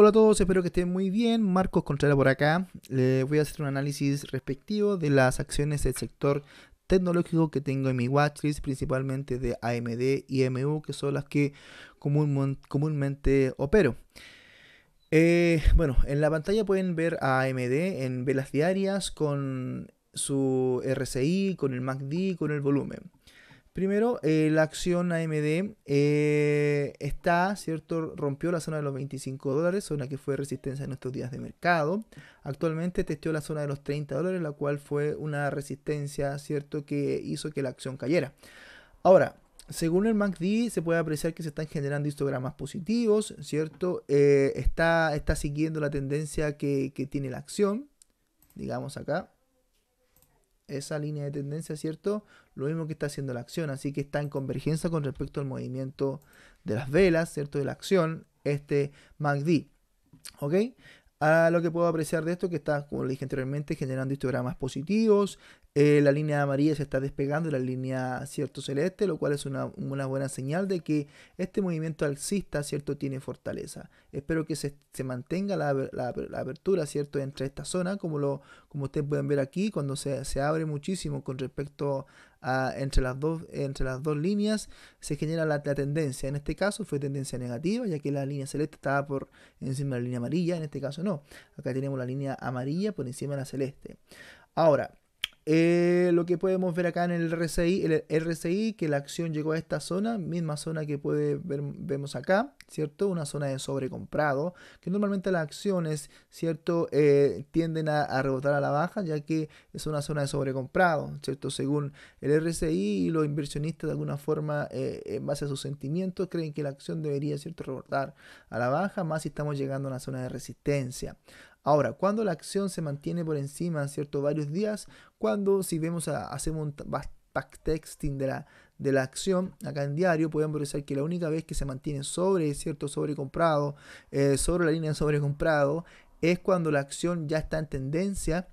Hola a todos, espero que estén muy bien. Marcos Contreras por acá. Les voy a hacer un análisis respectivo de las acciones del sector tecnológico que tengo en mi watchlist, principalmente de AMD y MU, que son las que comúnmente opero. Eh, bueno, en la pantalla pueden ver a AMD en velas diarias con su RCI, con el MACD, con el volumen. Primero, eh, la acción AMD eh, está, ¿cierto? Rompió la zona de los 25 dólares, zona que fue resistencia en estos días de mercado. Actualmente testeó la zona de los 30 dólares, la cual fue una resistencia, ¿cierto? Que hizo que la acción cayera. Ahora, según el MACD, se puede apreciar que se están generando histogramas positivos, ¿cierto? Eh, está, está siguiendo la tendencia que, que tiene la acción, digamos acá esa línea de tendencia, ¿cierto? Lo mismo que está haciendo la acción, así que está en convergencia con respecto al movimiento de las velas, ¿cierto? De la acción, este MACD, ¿ok? A lo que puedo apreciar de esto que está, como le dije anteriormente, generando histogramas positivos, eh, la línea amarilla se está despegando de la línea cierto celeste, lo cual es una, buena señal de que este movimiento alcista cierto tiene fortaleza. Espero que se, mantenga la, apertura cierto entre esta zona, como lo como ustedes pueden ver aquí, cuando se, abre muchísimo con respecto a, entre, las dos, entre las dos líneas se genera la, la, tendencia. En este caso fue tendencia negativa, ya que la línea celeste estaba por encima de la línea amarilla, en este caso no. Acá tenemos la línea amarilla por encima de la celeste. Ahora, eh, lo que podemos ver acá en el RSI, el RSI, que la acción llegó a esta zona, misma zona que puede ver, vemos acá, ¿cierto? Una zona de sobrecomprado, que normalmente las acciones, ¿cierto? Eh, tienden a, rebotar a la baja, ya que es una zona de sobrecomprado, ¿cierto? Según el RSI y los inversionistas de alguna forma, eh, en base a sus sentimientos, creen que la acción debería, ¿cierto? Rebotar a la baja, más si estamos llegando a una zona de resistencia. Ahora, cuando la acción se mantiene por encima, ¿cierto? Varios días, cuando si vemos, a, hacemos un backtexting de la, de la acción acá en diario, podemos decir que la única vez que se mantiene sobre, ¿cierto? Sobrecomprado, eh, sobre la línea de sobrecomprado, es cuando la acción ya está en tendencia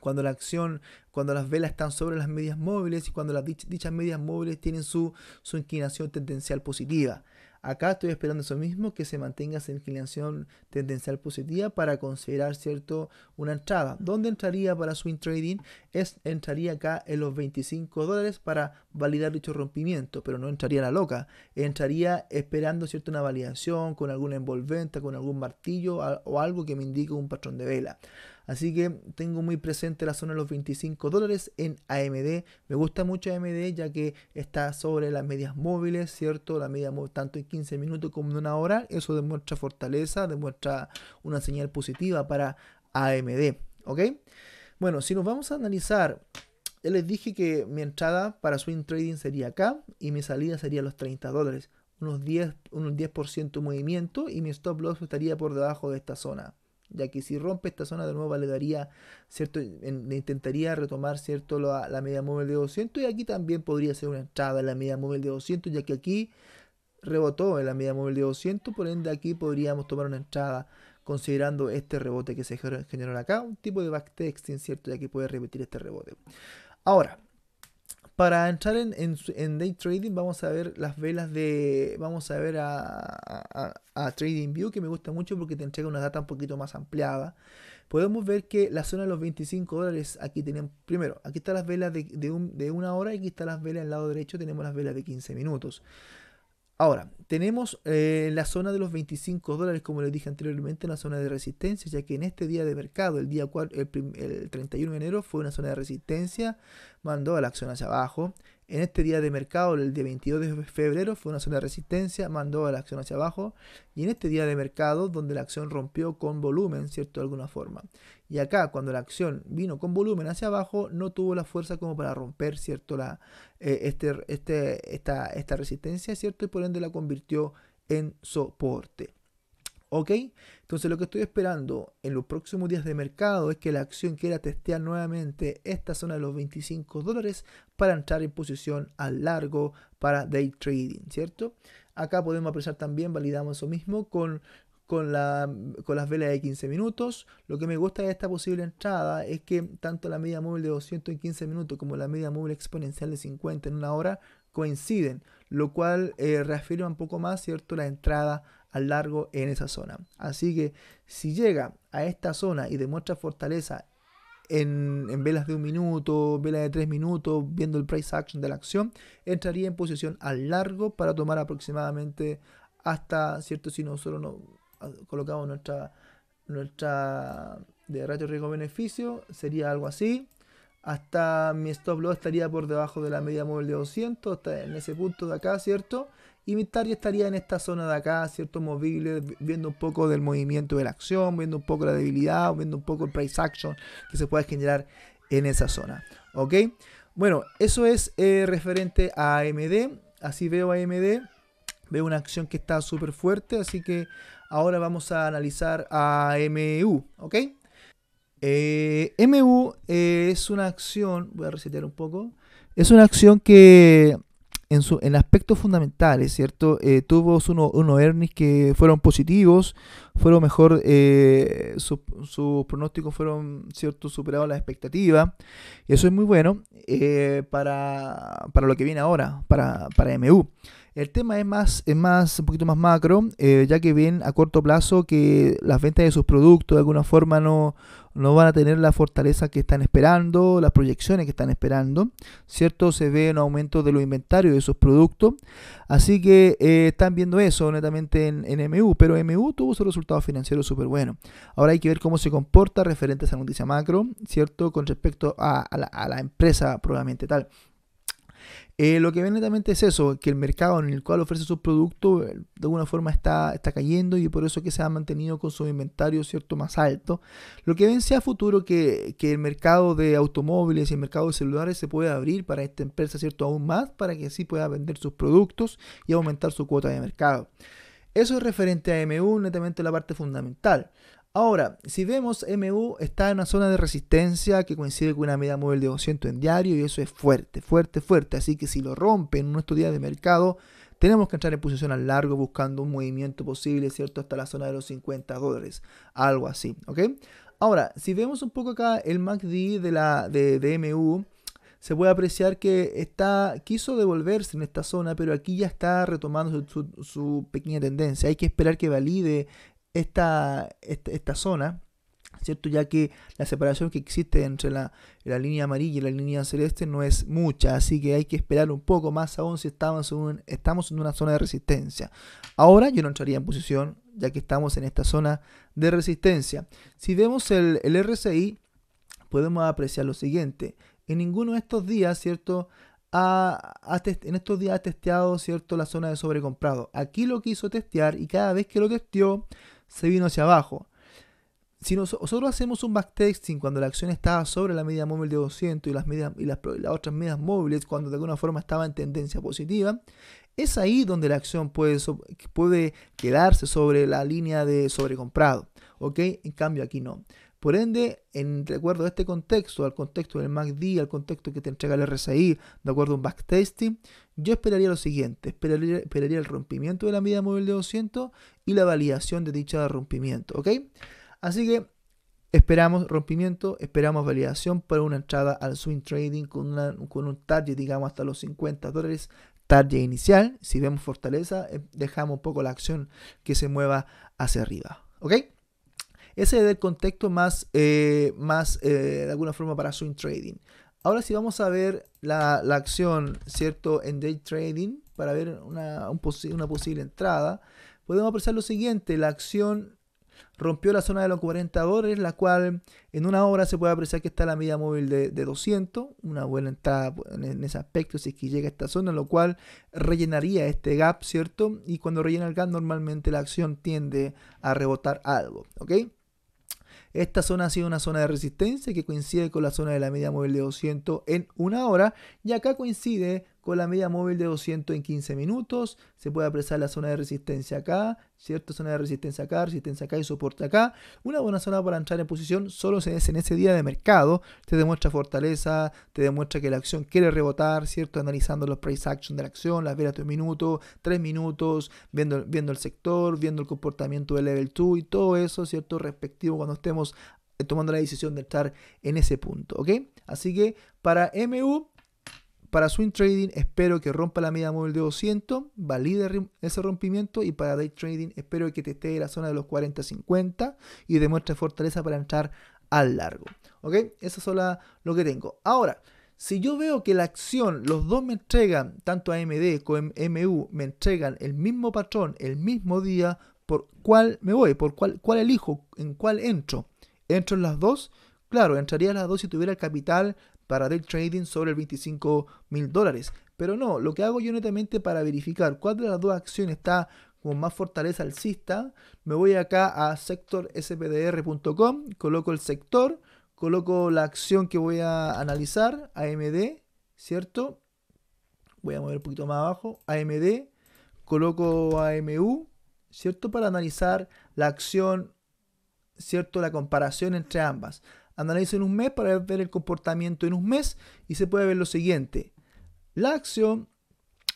cuando la acción, cuando las velas están sobre las medias móviles y cuando las dichas medias móviles tienen su inclinación tendencial positiva. Acá estoy esperando eso mismo, que se mantenga esa inclinación tendencial positiva para considerar, ¿cierto?, una entrada. ¿Dónde entraría para swing trading? Es, entraría acá en los 25 dólares para validar dicho rompimiento, pero no entraría a la loca. Entraría esperando cierta una validación con alguna envolvente, con algún martillo o algo que me indique un patrón de vela. Así que tengo muy presente la zona de los 25 dólares en AMD. Me gusta mucho AMD ya que está sobre las medias móviles, ¿cierto? La media móvil tanto en 15 minutos como en una hora. Eso demuestra fortaleza, demuestra una señal positiva para AMD. ¿Ok? Bueno, si nos vamos a analizar les dije que mi entrada para swing trading sería acá y mi salida sería los 30 dólares, unos 10%, unos 10 movimiento y mi stop loss estaría por debajo de esta zona, ya que si rompe esta zona de nuevo le daría, ¿cierto? intentaría retomar, ¿cierto? La, media móvil de 200 y aquí también podría ser una entrada en la media móvil de 200, ya que aquí rebotó en la media móvil de 200, por ende aquí podríamos tomar una entrada considerando este rebote que se generó acá, un tipo de backtesting, ¿cierto? Ya que puede repetir este rebote. Ahora, para entrar en, day trading vamos a ver las velas de vamos a ver a, trading view que me gusta mucho porque te entrega una data un poquito más ampliada podemos ver que la zona de los 25 dólares aquí tienen primero aquí están las velas de, una hora y aquí están las velas al lado derecho tenemos las velas de 15 minutos Ahora, tenemos eh, en la zona de los 25 dólares, como les dije anteriormente, en la zona de resistencia, ya que en este día de mercado, el día el, el 31 de enero, fue una zona de resistencia, mandó a la acción hacia abajo. En este día de mercado, el día 22 de febrero, fue una zona de resistencia, mandó a la acción hacia abajo. Y en este día de mercado, donde la acción rompió con volumen, ¿cierto? De alguna forma. Y acá, cuando la acción vino con volumen hacia abajo, no tuvo la fuerza como para romper ¿cierto? La, eh, este, este, esta, esta resistencia, ¿cierto? Y por ende la convirtió en soporte. ¿Ok? Entonces lo que estoy esperando en los próximos días de mercado es que la acción quiera testear nuevamente esta zona de los 25 dólares para entrar en posición a largo para day trading, ¿cierto? Acá podemos apreciar también, validamos eso mismo con con, la, con las velas de 15 minutos. Lo que me gusta de esta posible entrada es que tanto la media móvil de 200 en 15 minutos como la media móvil exponencial de 50 en una hora coinciden, lo cual eh, reafirma un poco más, ¿cierto?, la entrada al largo en esa zona. Así que si llega a esta zona y demuestra fortaleza en, velas de un minuto, velas de tres minutos, viendo el price action de la acción, entraría en posición al largo para tomar aproximadamente hasta, ¿cierto? Si solo no, colocamos nuestra, nuestra de ratio riesgo-beneficio, sería algo así. Hasta mi stop loss estaría por debajo de la media móvil de 200, hasta en ese punto de acá, ¿cierto? Y mi target estaría en esta zona de acá, ¿cierto? Movible, viendo un poco del movimiento de la acción, viendo un poco la debilidad, viendo un poco el price action que se puede generar en esa zona, ¿ok? Bueno, eso es eh, referente a AMD, así veo a AMD, veo una acción que está súper fuerte, así que Ahora vamos a analizar a MU, ¿ok? Eh, MU es una acción, voy a resetear un poco, es una acción que en, su, en aspectos fundamentales, ¿cierto? Eh, tuvo unos uno earnings que fueron positivos, fueron mejor, eh, sus pronósticos fueron, ¿cierto?, superados las expectativas. eso es muy bueno para, para, lo que viene ahora, para, para MU. El tema es más, es más, un poquito más macro, eh, ya que ven a corto plazo que las ventas de sus productos de alguna forma no, no van a tener la fortaleza que están esperando, las proyecciones que están esperando, ¿cierto? Se ve un aumento de los inventarios de sus productos, así que eh, están viendo eso netamente en, MU, pero MU tuvo su resultado financiero súper bueno. Ahora hay que ver cómo se comporta referente a esa noticia macro, ¿cierto? Con respecto a la empresa probablemente tal. Eh, lo que ven netamente es eso, que el mercado en el cual ofrece sus productos eh, de alguna forma está, está cayendo y por eso que se ha mantenido con su inventario cierto más alto. Lo que ven sea futuro que, el mercado de automóviles y el mercado de celulares se puede abrir para esta empresa cierto aún más para que así pueda vender sus productos y aumentar su cuota de mercado. Eso es referente a m netamente la parte fundamental. Ahora, si vemos, MU está en una zona de resistencia que coincide con una media móvil de 200 en diario y eso es fuerte, fuerte, fuerte. Así que si lo rompe en nuestro día de mercado, tenemos que entrar en posición al largo buscando un movimiento posible, ¿cierto? Hasta la zona de los 50 dólares, algo así, ¿ok? Ahora, si vemos un poco acá el MACD de, la, de, MU, se puede apreciar que está, quiso devolverse en esta zona, pero aquí ya está retomando su, pequeña tendencia. Hay que esperar que valide esta, esta, zona, ¿cierto? Ya que la separación que existe entre la, línea amarilla y la línea celeste no es mucha, así que hay que esperar un poco más aún si estamos en, estamos en una zona de resistencia. Ahora yo no entraría en posición, ya que estamos en esta zona de resistencia. Si vemos el, el RSI, podemos apreciar lo siguiente. En ninguno de estos días, ¿cierto? Ha, en estos días ha testeado, ¿cierto? La zona de sobrecomprado. Aquí lo quiso testear y cada vez que lo testeó, se vino hacia abajo. Si nosotros hacemos un backtesting cuando la acción estaba sobre la media móvil de 200 y las, medias, otras medias móviles cuando de alguna forma estaba en tendencia positiva, es ahí donde la acción puede, puede quedarse sobre la línea de sobrecomprado. Okay, En cambio aquí no. Por ende, en acuerdo a este contexto, al contexto del MACD, al contexto que te entrega el RSI, de acuerdo a un backtesting, yo esperaría lo siguiente, esperaría, el rompimiento de la media móvil de 200 y la validación de dicha rompimiento, ¿ok? Así que esperamos rompimiento, esperamos validación para una entrada al swing trading con, con un target, digamos, hasta los 50 dólares, target inicial. Si vemos fortaleza, eh, dejamos un poco la acción que se mueva hacia arriba, ¿ok? Ese es el contexto más, eh, más eh, de alguna forma, para swing trading. Ahora sí vamos a ver la, acción, ¿cierto? En day trading, para ver una, una posible entrada. Podemos apreciar lo siguiente, la acción rompió la zona de los 40 dólares, la cual en una hora se puede apreciar que está la media móvil de, de 200, una buena entrada en ese aspecto si es que llega a esta zona, lo cual rellenaría este gap, ¿cierto? Y cuando rellena el gap normalmente la acción tiende a rebotar algo, ¿ok? Esta zona ha sido una zona de resistencia que coincide con la zona de la media móvil de 200 en una hora y acá coincide con la media móvil de 200 en 15 minutos. Se puede apresar la zona de resistencia acá, ¿cierto? Zona de resistencia acá, resistencia acá y soporte acá. Una buena zona para entrar en posición solo se es en ese día de mercado. Te demuestra fortaleza, te demuestra que la acción quiere rebotar, ¿cierto? Analizando los price action de la acción, las velas de un minuto, tres minutos, viendo, viendo el sector, viendo el comportamiento del level 2 y todo eso, ¿cierto? Respectivo cuando estemos eh, tomando la decisión de estar en ese punto, ¿ok? Así que para MU para swing trading espero que rompa la media móvil de 200, valide ese rompimiento y para day trading espero que te esté en la zona de los 40-50 y demuestre fortaleza para entrar al largo. ¿Ok? Eso es lo que tengo. Ahora, si yo veo que la acción, los dos me entregan, tanto AMD como MU, me entregan el mismo patrón, el mismo día, ¿por cuál me voy? ¿Por cuál, cuál elijo? ¿En cuál entro? ¿Entro en las dos? Claro, entraría en las dos si tuviera el capital para del trading sobre el 25 mil dólares. Pero no, lo que hago yo netamente para verificar cuál de las dos acciones está con más fortaleza alcista, me voy acá a sectorspdr.com, coloco el sector, coloco la acción que voy a analizar, AMD, ¿cierto? Voy a mover un poquito más abajo, AMD, coloco AMU, ¿cierto? Para analizar la acción, ¿cierto? La comparación entre ambas analizo en un mes para ver el comportamiento en un mes y se puede ver lo siguiente. La acción,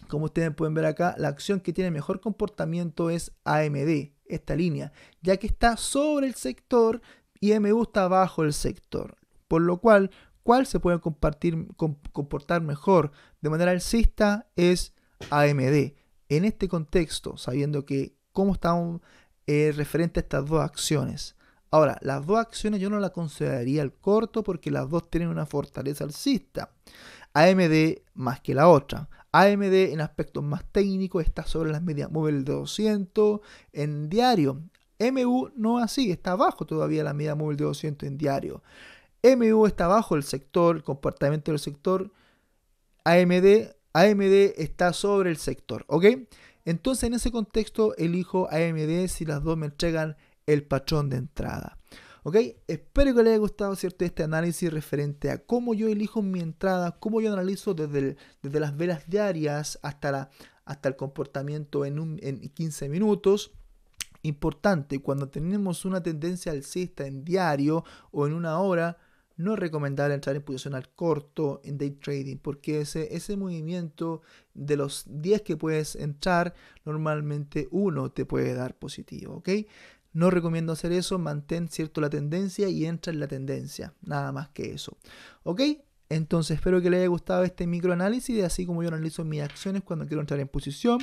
como ustedes pueden ver acá, la acción que tiene mejor comportamiento es AMD, esta línea, ya que está sobre el sector y MU está abajo el sector, por lo cual, ¿cuál se puede comportar mejor de manera alcista? Es AMD. En este contexto, sabiendo que cómo estamos referentes eh, referente a estas dos acciones. Ahora, las dos acciones yo no las consideraría al corto porque las dos tienen una fortaleza alcista. AMD más que la otra. AMD en aspectos más técnicos está sobre las medias móvil de 200 en diario. MU no así, está abajo todavía la media móvil de 200 en diario. MU está abajo el sector, el comportamiento del sector. AMD, AMD está sobre el sector, ¿ok? Entonces en ese contexto elijo AMD si las dos me entregan el patrón de entrada. ¿Ok? Espero que les haya gustado ¿cierto? este análisis referente a cómo yo elijo mi entrada, cómo yo analizo desde, desde las velas diarias hasta, la, hasta el comportamiento en, un, en 15 minutos importante, cuando tenemos una tendencia alcista en diario o en una hora, no recomendar entrar en posición al corto en day trading, porque ese, ese movimiento de los 10 que puedes entrar, normalmente uno te puede dar positivo, ¿ok? No recomiendo hacer eso, mantén cierto la tendencia y entra en la tendencia, nada más que eso. ¿Ok? Entonces espero que les haya gustado este microanálisis de así como yo analizo mis acciones cuando quiero entrar en posición.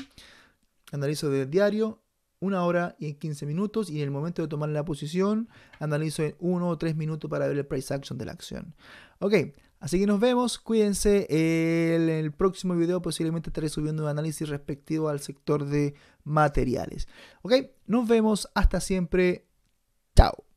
Analizo de diario una hora y en 15 minutos y en el momento de tomar la posición analizo en 1 o 3 minutos para ver el price action de la acción. Ok, Así que nos vemos, cuídense. En el, próximo video posiblemente estaré subiendo un análisis respectivo al sector de materiales. Ok, nos vemos, hasta siempre. Chao.